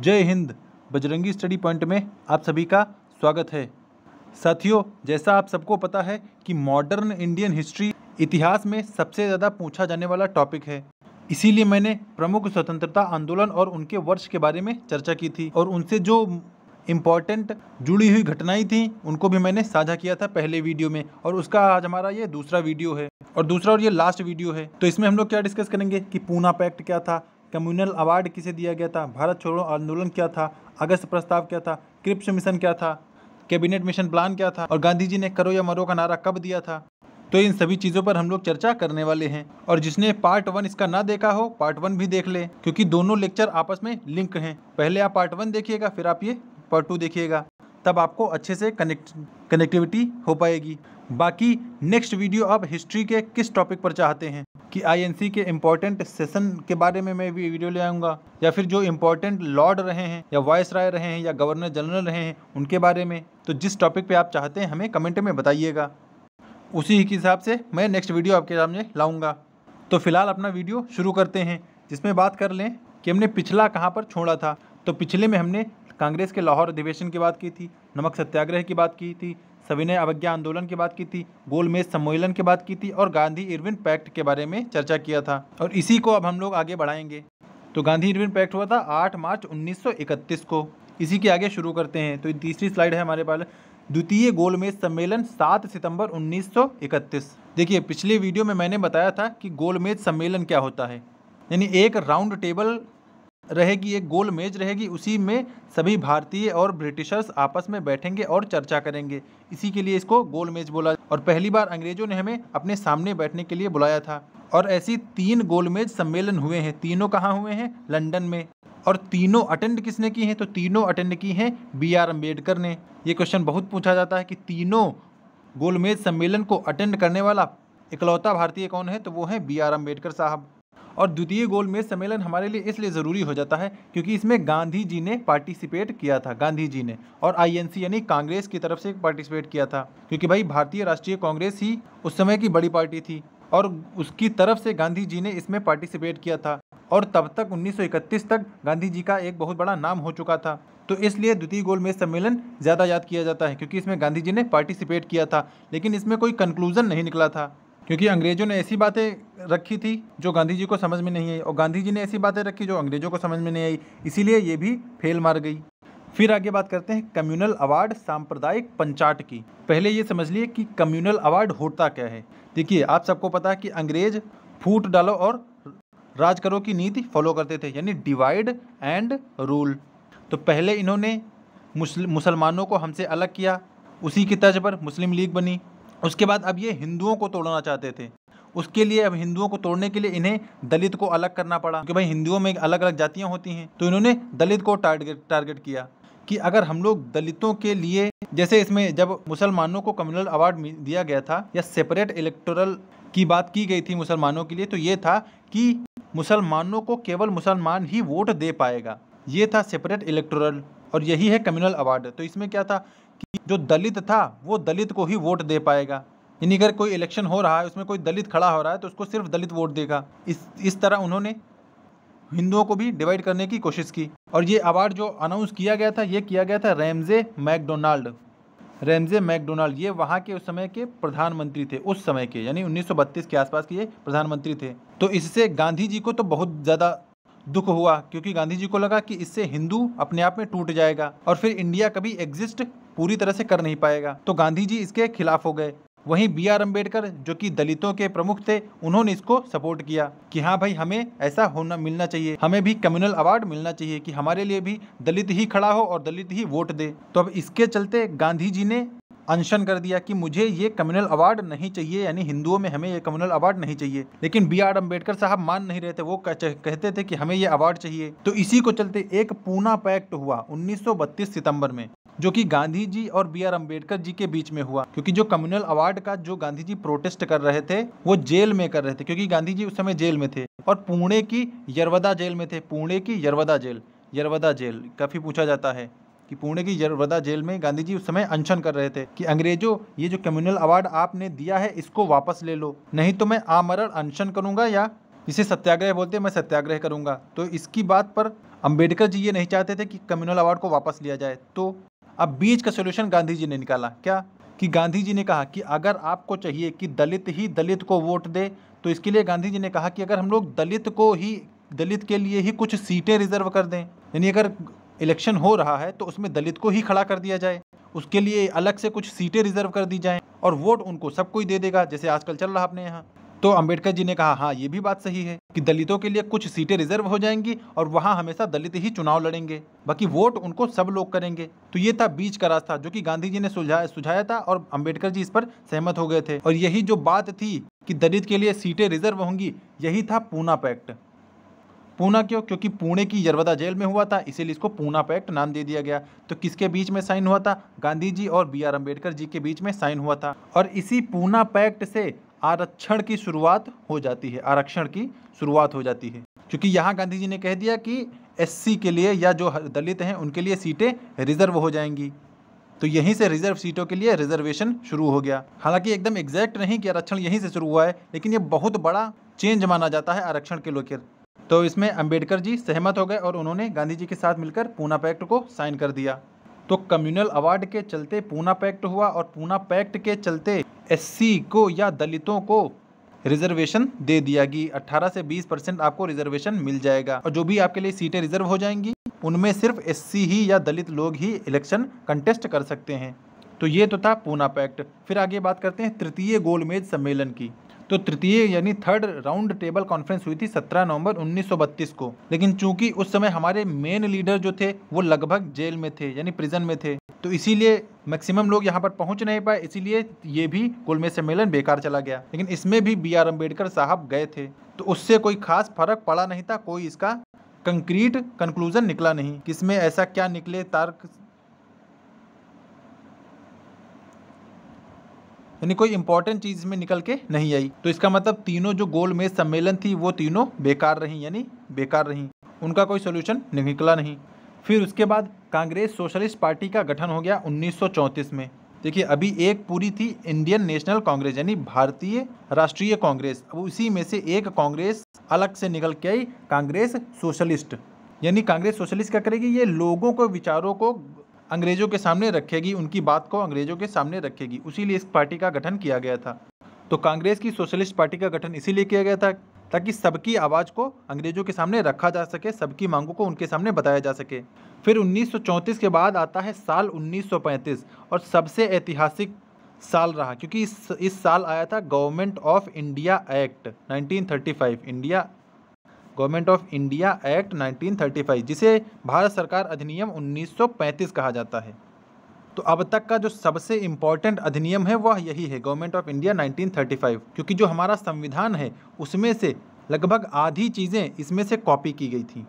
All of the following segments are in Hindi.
जय हिंद बजरंगी स्टडी पॉइंट में आप सभी का स्वागत है साथियों जैसा आप सबको पता है कि मॉडर्न इंडियन हिस्ट्री इतिहास में सबसे ज़्यादा पूछा जाने वाला टॉपिक है इसीलिए मैंने प्रमुख स्वतंत्रता आंदोलन और उनके वर्ष के बारे में चर्चा की थी और उनसे जो इम्पॉर्टेंट जुड़ी हुई घटनाएं थी उनको भी मैंने साझा किया था पहले वीडियो में और उसका आज हमारा ये दूसरा वीडियो है और दूसरा और ये लास्ट वीडियो है तो इसमें हम लोग क्या डिस्कस करेंगे कि पूना पैक्ट क्या था कम्युनल अवार्ड किसे दिया गया था भारत छोड़ो आंदोलन क्या था अगस्त प्रस्ताव क्या था क्रिप्स मिशन क्या था कैबिनेट मिशन प्लान क्या था और गांधी जी ने करो या मरो का नारा कब दिया था तो इन सभी चीज़ों पर हम लोग चर्चा करने वाले हैं और जिसने पार्ट वन इसका ना देखा हो पार्ट वन भी देख ले क्योंकि दोनों लेक्चर आपस में लिंक हैं पहले आप पार्ट वन देखिएगा फिर आप ये पार्ट टू देखिएगा तब आपको अच्छे से कनेक्ट कनेक्टिविटी हो पाएगी बाकी नेक्स्ट वीडियो आप हिस्ट्री के किस टॉपिक पर चाहते हैं कि आईएनसी के इम्पॉर्टेंट सेशन के बारे में मैं भी वीडियो ले आऊँगा या फिर जो इम्पोर्टेंट लॉर्ड रहे हैं या वॉइस राय रहे हैं या गवर्नर जनरल रहे हैं उनके बारे में तो जिस टॉपिक पे आप चाहते हैं हमें कमेंट में बताइएगा उसी के हिसाब से मैं नेक्स्ट वीडियो आपके सामने लाऊँगा तो फिलहाल अपना वीडियो शुरू करते हैं जिसमें बात कर लें कि हमने पिछला कहाँ पर छोड़ा था तो पिछले में हमने कांग्रेस के लाहौर अधिवेशन की बात की थी नमक सत्याग्रह की बात की थी सविनय अवज्ञा आंदोलन की बात की थी गोलमेज सम्मेलन की बात की थी और गांधी इरविन पैक्ट के बारे में चर्चा किया था और इसी को अब हम लोग आगे बढ़ाएंगे तो गांधी इरविन पैक्ट हुआ था 8 मार्च 1931 को इसी के आगे शुरू करते हैं तो तीसरी स्लाइड है हमारे पास द्वितीय गोलमेज सम्मेलन 7 सितंबर 1931 देखिए पिछले वीडियो में मैंने बताया था कि गोलमेज सम्मेलन क्या होता है यानी एक राउंड टेबल रहेगी एक गोल मेज रहेगी उसी में सभी भारतीय और ब्रिटिशर्स आपस में बैठेंगे और चर्चा करेंगे इसी के लिए इसको गोल मेज बोला और पहली बार अंग्रेजों ने हमें अपने सामने बैठने के लिए बुलाया था और ऐसी तीन गोल मेज सम्मेलन हुए हैं तीनों कहाँ हुए हैं लंदन में और तीनों अटेंड किसने की हैं तो तीनों अटेंड की हैं बी आर अम्बेडकर ने ये क्वेश्चन बहुत पूछा जाता है कि तीनों गोलमेज सम्मेलन को अटेंड करने वाला इकलौता भारतीय कौन है तो वो है बी आर अम्बेडकर साहब और द्वितीय गोल में सम्मेलन हमारे लिए इसलिए ज़रूरी हो जाता है क्योंकि इसमें गांधी जी ने पार्टिसिपेट किया था गांधी जी ने और आईएनसी यानी कांग्रेस की तरफ से पार्टिसिपेट किया था क्योंकि भाई भारतीय राष्ट्रीय कांग्रेस ही उस समय की बड़ी पार्टी थी और उसकी तरफ से गांधी जी ने इसमें पार्टिसिपेट किया था और तब तक 1931 तक गांधी जी का एक बहुत बड़ा नाम हो चुका था तो इसलिए द्वितीय गोलमेज सम्मेलन ज़्यादा याद किया जाता है क्योंकि इसमें गांधी जी ने पार्टिसिपेट किया था लेकिन इसमें कोई कंक्लूजन नहीं निकला था क्योंकि अंग्रेज़ों ने ऐसी बातें रखी थी जो गांधी जी को समझ में नहीं आई और गांधी जी ने ऐसी बातें रखी जो अंग्रेज़ों को समझ में नहीं आई इसीलिए ये भी फेल मार गई फिर आगे बात करते हैं कम्युनल अवार्ड सांप्रदायिक पंचाट की पहले ये समझ लिए कि कम्युनल अवार्ड होता क्या है देखिए आप सबको पता है कि अंग्रेज फूट डालो और राज करो की नीति फॉलो करते थे यानी डिवाइड एंड रूल तो पहले इन्होंने मुसलमानों को हमसे अलग किया उसी की तर्ज पर मुस्लिम लीग बनी उसके बाद अब ये हिंदुओं को तोड़ना चाहते थे उसके लिए अब हिंदुओं को तोड़ने के लिए इन्हें दलित को अलग करना पड़ा क्योंकि भाई हिंदुओं में अलग अलग जातियाँ होती हैं तो इन्होंने दलित को टारगेट टारगेट किया कि अगर हम लोग दलितों के लिए जैसे इसमें जब मुसलमानों को कम्युनल अवार्ड दिया गया था या सेपरेट इलेक्टोरल की बात की गई थी मुसलमानों के लिए तो ये था कि मुसलमानों को केवल मुसलमान ही वोट दे पाएगा ये था सेपरेट इलेक्टोरल और यही है कम्युनल अवार्ड तो इसमें क्या था कि जो दलित था वो दलित को ही वोट दे पाएगा यानी अगर कोई इलेक्शन हो रहा है उसमें कोई दलित खड़ा हो रहा है तो उसको सिर्फ दलित वोट देगा इस इस तरह उन्होंने हिंदुओं को भी डिवाइड करने की कोशिश की और ये अवार्ड जो अनाउंस किया गया था ये किया गया था रैमजे मैकडोनाल्ड रैमजे मैकडोनाल्ड ये वहाँ के उस समय के प्रधानमंत्री थे उस समय के यानी 1932 के आसपास के ये प्रधानमंत्री थे तो इससे गांधी जी को तो बहुत ज़्यादा दुख हुआ क्योंकि गांधी जी को लगा कि इससे हिंदू अपने आप में टूट जाएगा और फिर इंडिया कभी एग्जिस्ट पूरी तरह से कर नहीं पाएगा तो गांधी जी इसके खिलाफ हो गए वहीं बी आर अम्बेडकर जो कि दलितों के प्रमुख थे उन्होंने इसको सपोर्ट किया कि हाँ भाई हमें ऐसा होना मिलना चाहिए हमें भी कम्युनल अवार्ड मिलना चाहिए कि हमारे लिए भी दलित ही खड़ा हो और दलित ही वोट दे तो अब इसके चलते गांधी जी ने अनशन कर दिया कि मुझे ये कम्युनल अवार्ड नहीं चाहिए यानी हिंदुओं में हमें ये कम्युनल अवार्ड नहीं चाहिए लेकिन बी आर अम्बेडकर साहब मान नहीं रहे थे वो कहते थे कि हमें ये अवार्ड चाहिए तो इसी को चलते एक पूना पैक्ट हुआ उन्नीस सितंबर में जो कि गांधी जी और बी आर अम्बेडकर जी के बीच में हुआ क्योंकि जो कम्युनल अवार्ड गार्ड का जो गांधी जी प्रोटेस्ट कर रहे थे वो जेल में कर रहे थे क्योंकि गांधी जी उस समय जेल में थे और पुणे की यरवदा जेल में थे पुणे की यरवदा जेल यरवदा जेल काफ़ी पूछा जाता है कि पुणे की यरवदा जेल में गांधी जी उस समय अनशन कर रहे थे कि अंग्रेजों ये जो कम्युनल अवार्ड आपने दिया है इसको वापस ले लो नहीं तो मैं आमरण अनशन करूंगा या इसे सत्याग्रह बोलते हैं मैं सत्याग्रह करूंगा तो इसकी बात पर अंबेडकर जी ये नहीं चाहते थे कि कम्युनल अवार्ड को वापस लिया जाए तो अब बीच का सोल्यूशन गांधी जी ने निकाला क्या कि गांधी जी ने कहा कि अगर आपको चाहिए कि दलित ही दलित को वोट दे तो इसके लिए गांधी जी ने कहा कि अगर हम लोग दलित को ही दलित के लिए ही कुछ सीटें रिजर्व कर दें यानी अगर इलेक्शन हो रहा है तो उसमें दलित को ही खड़ा कर दिया जाए उसके लिए अलग से कुछ सीटें रिजर्व कर दी जाएं और वोट उनको सब कोई दे देगा जैसे आजकल चल रहा अपने यहाँ तो अंबेडकर जी ने कहा हाँ ये भी बात सही है कि दलितों के लिए कुछ सीटें रिजर्व हो जाएंगी और वहाँ हमेशा दलित ही चुनाव लड़ेंगे बाकी वोट उनको सब लोग करेंगे तो ये था बीच का रास्ता जो कि गांधी जी ने सुझाया सुझाया था और अंबेडकर जी इस पर सहमत हो गए थे और यही जो बात थी कि दलित के लिए सीटें रिजर्व होंगी यही था पूना पैक्ट पूना क्यों क्योंकि पुणे की यरवदा जेल में हुआ था इसीलिए इसको पूना पैक्ट नाम दे दिया गया तो किसके बीच में साइन हुआ था गांधी जी और बी आर अम्बेडकर जी के बीच में साइन हुआ था और इसी पूना पैक्ट से आरक्षण की शुरुआत हो जाती है आरक्षण की शुरुआत हो जाती है क्योंकि यहाँ गांधी जी ने कह दिया कि एससी के लिए या जो दलित हैं उनके लिए सीटें रिजर्व हो जाएंगी तो यहीं से रिजर्व सीटों के लिए रिजर्वेशन शुरू हो गया हालांकि एकदम एग्जैक्ट नहीं कि आरक्षण यहीं से शुरू हुआ है लेकिन ये बहुत बड़ा चेंज माना जाता है आरक्षण के लेकर तो इसमें अंबेडकर जी सहमत हो गए और उन्होंने गांधी जी के साथ मिलकर पूना पैक्ट को साइन कर दिया तो कम्युनल अवार्ड के चलते पूना पैक्ट हुआ और पूना पैक्ट के चलते एससी को या दलितों को रिजर्वेशन दे दिया कि 18 से 20 परसेंट आपको रिजर्वेशन मिल जाएगा और जो भी आपके लिए सीटें रिजर्व हो जाएंगी उनमें सिर्फ एससी ही या दलित लोग ही इलेक्शन कंटेस्ट कर सकते हैं तो ये तो था पूना पैक्ट फिर आगे बात करते हैं तृतीय गोलमेज सम्मेलन की तो तृतीय यानी थर्ड राउंड टेबल कॉन्फ्रेंस हुई थी 17 नवंबर 1932 को लेकिन चूंकि उस समय हमारे मेन लीडर जो थे वो लगभग जेल में थे यानी प्रिजन में थे तो इसीलिए मैक्सिमम लोग यहाँ पर पहुँच नहीं पाए इसीलिए ये भी कुलमे सम्मेलन बेकार चला गया लेकिन इसमें भी बी आर अम्बेडकर साहब गए थे तो उससे कोई खास फर्क पड़ा नहीं था कोई इसका कंक्रीट कंक्लूजन निकला नहीं किसमें ऐसा क्या निकले तार्क यानी कोई इंपॉर्टेंट चीज़ में निकल के नहीं आई तो इसका मतलब तीनों जो गोल में सम्मेलन थी वो तीनों बेकार रहीं यानी बेकार रहीं उनका कोई सोल्यूशन निकला नहीं फिर उसके बाद कांग्रेस सोशलिस्ट पार्टी का गठन हो गया 1934 में देखिए अभी एक पूरी थी इंडियन नेशनल कांग्रेस यानी भारतीय राष्ट्रीय कांग्रेस अब उसी में से एक कांग्रेस अलग से निकल के आई कांग्रेस सोशलिस्ट यानी कांग्रेस सोशलिस्ट क्या करेगी ये लोगों को विचारों को अंग्रेजों के सामने रखेगी उनकी बात को अंग्रेजों के सामने रखेगी उसीलिए इस पार्टी का गठन किया गया था तो कांग्रेस की सोशलिस्ट पार्टी का गठन इसीलिए किया गया था ताकि सबकी आवाज़ को अंग्रेज़ों के सामने रखा जा सके सबकी मांगों को उनके सामने बताया जा सके फिर 1934 के बाद आता है साल 1935 और सबसे ऐतिहासिक साल रहा क्योंकि इस इस साल आया था government of India act 1935 India government of India act 1935 जिसे भारत सरकार अधिनियम 1935 कहा जाता है तो अब तक का जो सबसे इम्पॉर्टेंट अधिनियम है वह यही है गवर्नमेंट ऑफ इंडिया 1935 क्योंकि जो हमारा संविधान है उसमें से लगभग आधी चीज़ें इसमें से कॉपी की गई थी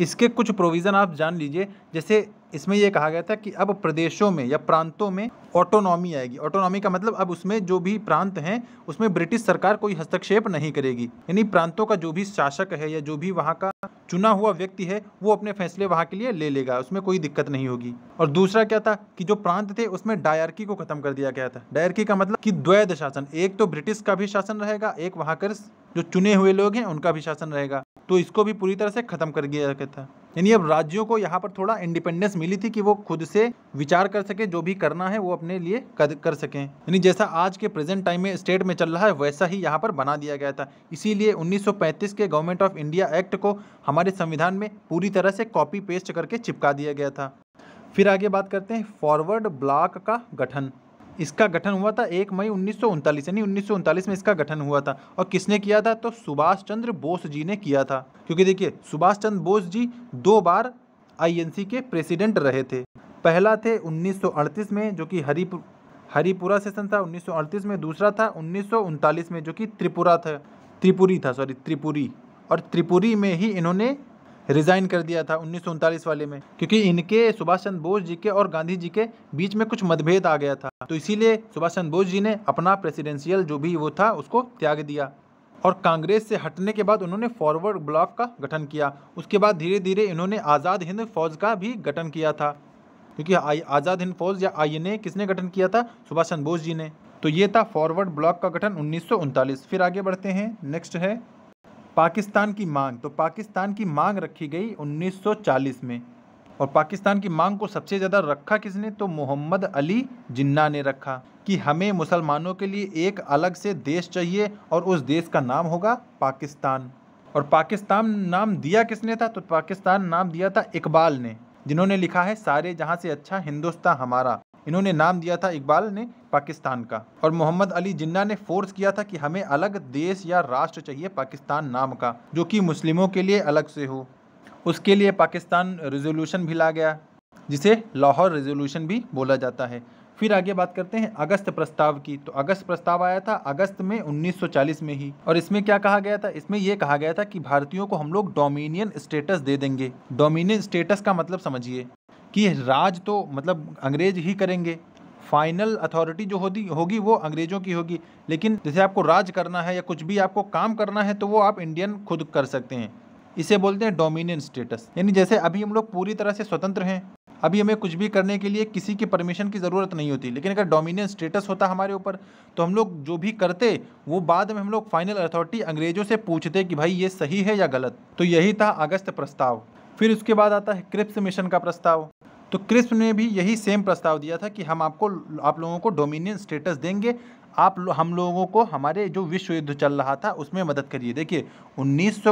इसके कुछ प्रोविज़न आप जान लीजिए जैसे इसमें यह कहा गया था कि अब प्रदेशों में या प्रांतों में ऑटोनॉमी आएगी ऑटोनॉमी का मतलब अब उसमें जो भी प्रांत हैं उसमें ब्रिटिश सरकार कोई हस्तक्षेप नहीं करेगी यानी प्रांतों का जो भी शासक है या जो भी वहाँ का चुना हुआ व्यक्ति है वो अपने फैसले वहाँ के लिए ले लेगा उसमें कोई दिक्कत नहीं होगी और दूसरा क्या था कि जो प्रांत थे उसमें डायरकी को खत्म कर दिया गया था डायरकी का मतलब कि द्वैध शासन एक तो ब्रिटिश का भी शासन रहेगा एक वहाँ कर जो चुने हुए लोग हैं उनका भी शासन रहेगा तो इसको भी पूरी तरह से खत्म कर दिया गया था यानी अब राज्यों को यहाँ पर थोड़ा इंडिपेंडेंस मिली थी कि वो खुद से विचार कर सके जो भी करना है वो अपने लिए कर, सकें यानी जैसा आज के प्रेजेंट टाइम में स्टेट में चल रहा है वैसा ही यहाँ पर बना दिया गया था इसीलिए 1935 के गवर्नमेंट ऑफ इंडिया एक्ट को हमारे संविधान में पूरी तरह से कॉपी पेस्ट करके चिपका दिया गया था फिर आगे बात करते हैं फॉरवर्ड ब्लॉक का गठन इसका गठन हुआ था एक मई उन्नीस यानी उन्नीस में इसका गठन हुआ था और किसने किया था तो सुभाष चंद्र बोस जी ने किया था क्योंकि देखिए सुभाष चंद्र बोस जी दो बार आईएनसी के प्रेसिडेंट रहे थे पहला थे 1938 में जो कि हरिपुर हरिपुरा सेशन था 1938 में दूसरा था उन्नीस में जो कि त्रिपुरा था त्रिपुरी था सॉरी त्रिपुरी और त्रिपुरी में ही इन्होंने रिज़ाइन कर दिया था उन्नीस वाले में क्योंकि इनके सुभाष चंद्र बोस जी के और गांधी जी के बीच में कुछ मतभेद आ गया था तो इसीलिए सुभाष चंद्र बोस जी ने अपना प्रेसिडेंशियल जो भी वो था उसको त्याग दिया और कांग्रेस से हटने के बाद उन्होंने फॉरवर्ड ब्लॉक का गठन किया उसके बाद धीरे धीरे इन्होंने आज़ाद हिंद फौज का भी गठन किया था क्योंकि आज़ाद हिंद फौज या आई किसने गठन किया था सुभाष चंद्र बोस जी ने तो ये था फॉरवर्ड ब्लॉक का गठन उन्नीस फिर आगे बढ़ते हैं नेक्स्ट है पाकिस्तान की मांग तो पाकिस्तान की मांग रखी गई 1940 में और पाकिस्तान की मांग को सबसे ज़्यादा रखा किसने तो मोहम्मद अली जिन्ना ने रखा कि हमें मुसलमानों के लिए एक अलग से देश चाहिए और उस देश का नाम होगा पाकिस्तान और पाकिस्तान नाम दिया किसने था तो पाकिस्तान नाम दिया था इकबाल ने जिन्होंने लिखा है सारे जहाँ से अच्छा हिंदुस्तान हमारा इन्होंने नाम दिया था इकबाल ने पाकिस्तान का और मोहम्मद अली जिन्ना ने फोर्स किया था कि हमें अलग देश या राष्ट्र चाहिए पाकिस्तान नाम का जो कि मुस्लिमों के लिए अलग से हो उसके लिए पाकिस्तान रेजोल्यूशन भी ला गया जिसे लाहौर रेजोल्यूशन भी बोला जाता है फिर आगे बात करते हैं अगस्त प्रस्ताव की तो अगस्त प्रस्ताव आया था अगस्त में 1940 में ही और इसमें क्या कहा गया था इसमें यह कहा गया था कि भारतीयों को हम लोग डोमिनियन स्टेटस दे देंगे डोमिनियन स्टेटस का मतलब समझिए कि राज तो मतलब अंग्रेज ही करेंगे फाइनल अथॉरिटी जो होती होगी वो अंग्रेज़ों की होगी लेकिन जैसे आपको राज करना है या कुछ भी आपको काम करना है तो वो आप इंडियन खुद कर सकते हैं इसे बोलते हैं डोमिनियन स्टेटस यानी जैसे अभी हम लोग पूरी तरह से स्वतंत्र हैं अभी हमें कुछ भी करने के लिए किसी की परमिशन की ज़रूरत नहीं होती लेकिन अगर डोमिनियन स्टेटस होता हमारे ऊपर तो हम लोग जो भी करते वो बाद में हम लोग फाइनल अथॉरिटी अंग्रेज़ों से पूछते कि भाई ये सही है या गलत तो यही था अगस्त प्रस्ताव फिर उसके बाद आता है क्रिप्स मिशन का प्रस्ताव तो क्रिस्प ने भी यही सेम प्रस्ताव दिया था कि हम आपको आप लोगों को डोमिनियन स्टेटस देंगे आप लो, हम लोगों को हमारे जो विश्व युद्ध चल रहा था उसमें मदद करिए देखिए उन्नीस से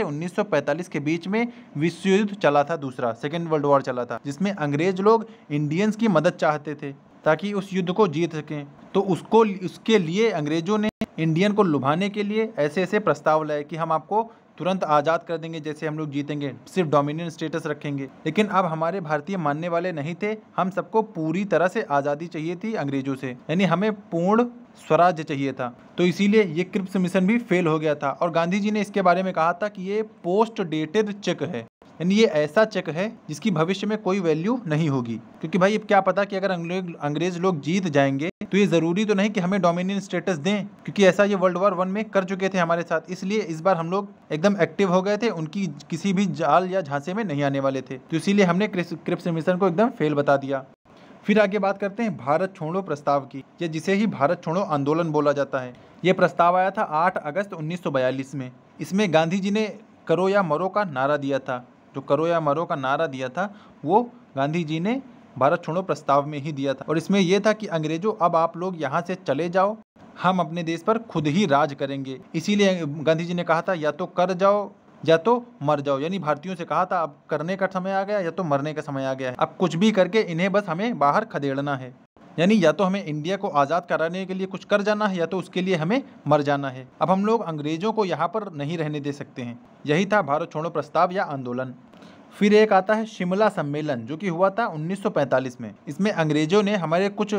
1945 के बीच में विश्व युद्ध चला था दूसरा सेकेंड वर्ल्ड वॉर चला था जिसमें अंग्रेज लोग इंडियंस की मदद चाहते थे ताकि उस युद्ध को जीत सकें तो उसको उसके लिए अंग्रेज़ों ने इंडियन को लुभाने के लिए ऐसे ऐसे प्रस्ताव लाए कि हम आपको तुरंत आज़ाद कर देंगे जैसे हम लोग जीतेंगे सिर्फ डोमिनियन स्टेटस रखेंगे लेकिन अब हमारे भारतीय मानने वाले नहीं थे हम सबको पूरी तरह से आज़ादी चाहिए थी अंग्रेजों से यानी हमें पूर्ण स्वराज्य चाहिए था तो इसीलिए ये क्रिप्स मिशन भी फेल हो गया था और गांधी जी ने इसके बारे में कहा था कि ये पोस्ट डेटेड चेक है यानी ये ऐसा चेक है जिसकी भविष्य में कोई वैल्यू नहीं होगी क्योंकि भाई अब क्या पता कि अगर अंग्रेज लोग जीत जाएंगे तो ये ज़रूरी तो नहीं कि हमें डोमिनियन स्टेटस दें क्योंकि ऐसा ये वर्ल्ड वॉर वन में कर चुके थे हमारे साथ इसलिए इस बार हम लोग एकदम एक्टिव हो गए थे उनकी किसी भी जाल या झांसे में नहीं आने वाले थे तो इसीलिए हमने क्रिप्स मिशन को एकदम फेल बता दिया फिर आगे बात करते हैं भारत छोड़ो प्रस्ताव की या जिसे ही भारत छोड़ो आंदोलन बोला जाता है ये प्रस्ताव आया था 8 अगस्त 1942 में इसमें गांधी जी ने करो या मरो का नारा दिया था जो करो या मरो का नारा दिया था वो गांधी जी ने भारत छोड़ो प्रस्ताव में ही दिया था और इसमें यह था कि अंग्रेजों अब आप लोग यहाँ से चले जाओ हम अपने देश पर खुद ही राज करेंगे इसीलिए गांधी जी ने कहा था या तो कर जाओ या तो मर जाओ यानी भारतीयों से कहा था अब करने का समय आ गया या तो मरने का समय आ गया है अब कुछ भी करके इन्हें बस हमें बाहर खदेड़ना है यानी या तो हमें इंडिया को आज़ाद कराने के लिए कुछ कर जाना है या तो उसके लिए हमें मर जाना है अब हम लोग अंग्रेज़ों को यहाँ पर नहीं रहने दे सकते हैं यही था भारत छोड़ो प्रस्ताव या आंदोलन फिर एक आता है शिमला सम्मेलन जो कि हुआ था 1945 में इसमें अंग्रेज़ों ने हमारे कुछ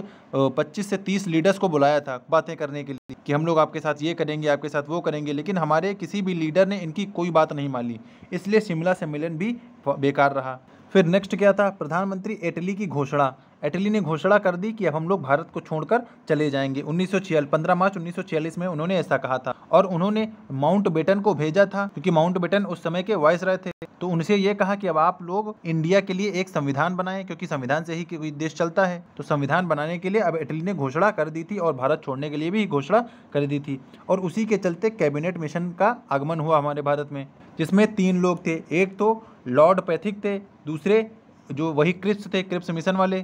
25 से 30 लीडर्स को बुलाया था बातें करने के लिए कि हम लोग आपके साथ ये करेंगे आपके साथ वो करेंगे लेकिन हमारे किसी भी लीडर ने इनकी कोई बात नहीं मानी इसलिए शिमला सम्मेलन भी बेकार रहा फिर नेक्स्ट क्या था प्रधानमंत्री इटली की घोषणा एटली ने घोषणा कर दी कि अब हम लोग भारत को छोड़कर चले जाएंगे उन्नीस सौ पंद्रह मार्च छियालीस में उन्होंने ऐसा कहा था और उन्होंने माउंट बेटन को भेजा था क्योंकि माउंट बेटन उस समय के वायस रहे थे तो उनसे ये कहा कि अब आप लोग इंडिया के लिए एक संविधान बनाएं क्योंकि संविधान से ही कोई देश चलता है तो संविधान बनाने के लिए अब इटली ने घोषणा कर दी थी और भारत छोड़ने के लिए भी घोषणा कर दी थी और उसी के चलते कैबिनेट मिशन का आगमन हुआ हमारे भारत में जिसमें तीन लोग थे एक तो लॉर्ड पैथिक थे दूसरे जो वही क्रिप्स थे क्रिप्स मिशन वाले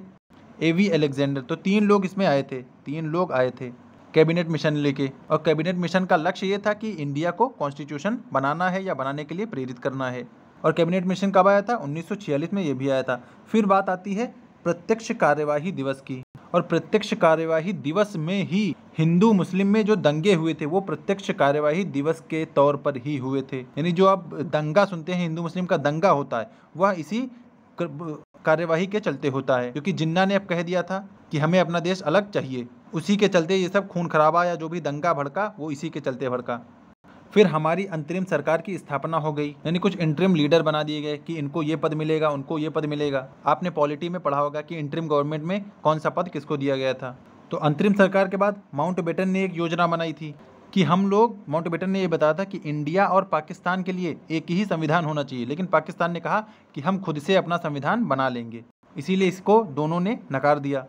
ए वी अलेक्जेंडर तो तीन लोग इसमें आए थे तीन लोग आए थे कैबिनेट मिशन लेके और कैबिनेट मिशन का लक्ष्य ये था कि इंडिया को कॉन्स्टिट्यूशन बनाना है या बनाने के लिए प्रेरित करना है और कैबिनेट मिशन कब आया था 1946 में ये भी आया था फिर बात आती है प्रत्यक्ष कार्यवाही दिवस की और प्रत्यक्ष कार्यवाही दिवस में ही हिंदू मुस्लिम में जो दंगे हुए थे वो प्रत्यक्ष कार्यवाही दिवस के तौर पर ही हुए थे यानी जो आप दंगा सुनते हैं हिंदू मुस्लिम का दंगा होता है वह इसी कार्यवाही के चलते होता है क्योंकि जिन्ना ने अब कह दिया था कि हमें अपना देश अलग चाहिए उसी के चलते ये सब खून खराबा या जो भी दंगा भड़का वो इसी के चलते भड़का फिर हमारी अंतरिम सरकार की स्थापना हो गई यानी कुछ इंटरिम लीडर बना दिए गए कि इनको ये पद मिलेगा उनको ये पद मिलेगा आपने पॉलिटी में पढ़ा होगा कि इंटरिम गवर्नमेंट में कौन सा पद किसको दिया गया था तो अंतरिम सरकार के बाद माउंट बेटन ने एक योजना बनाई थी कि हम लोग माउंटबेटन ने यह बताया था कि इंडिया और पाकिस्तान के लिए एक ही संविधान होना चाहिए लेकिन पाकिस्तान ने कहा कि हम खुद से अपना संविधान बना लेंगे इसीलिए इसको दोनों ने नकार दिया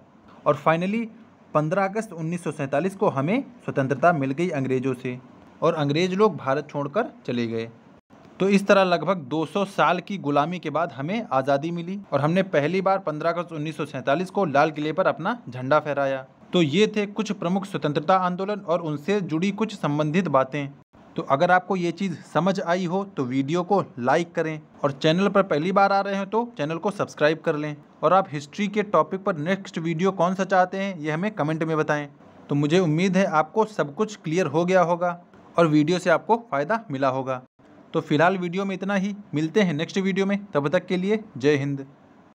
और फाइनली 15 अगस्त उन्नीस को हमें स्वतंत्रता मिल गई अंग्रेज़ों से और अंग्रेज़ लोग भारत छोड़कर चले गए तो इस तरह लगभग 200 साल की गुलामी के बाद हमें आज़ादी मिली और हमने पहली बार 15 अगस्त उन्नीस को लाल किले पर अपना झंडा फहराया तो ये थे कुछ प्रमुख स्वतंत्रता आंदोलन और उनसे जुड़ी कुछ संबंधित बातें तो अगर आपको ये चीज़ समझ आई हो तो वीडियो को लाइक करें और चैनल पर पहली बार आ रहे हैं तो चैनल को सब्सक्राइब कर लें और आप हिस्ट्री के टॉपिक पर नेक्स्ट वीडियो कौन सा चाहते हैं ये हमें कमेंट में बताएं तो मुझे उम्मीद है आपको सब कुछ क्लियर हो गया होगा और वीडियो से आपको फ़ायदा मिला होगा तो फिलहाल वीडियो में इतना ही मिलते हैं नेक्स्ट वीडियो में तब तक के लिए जय हिंद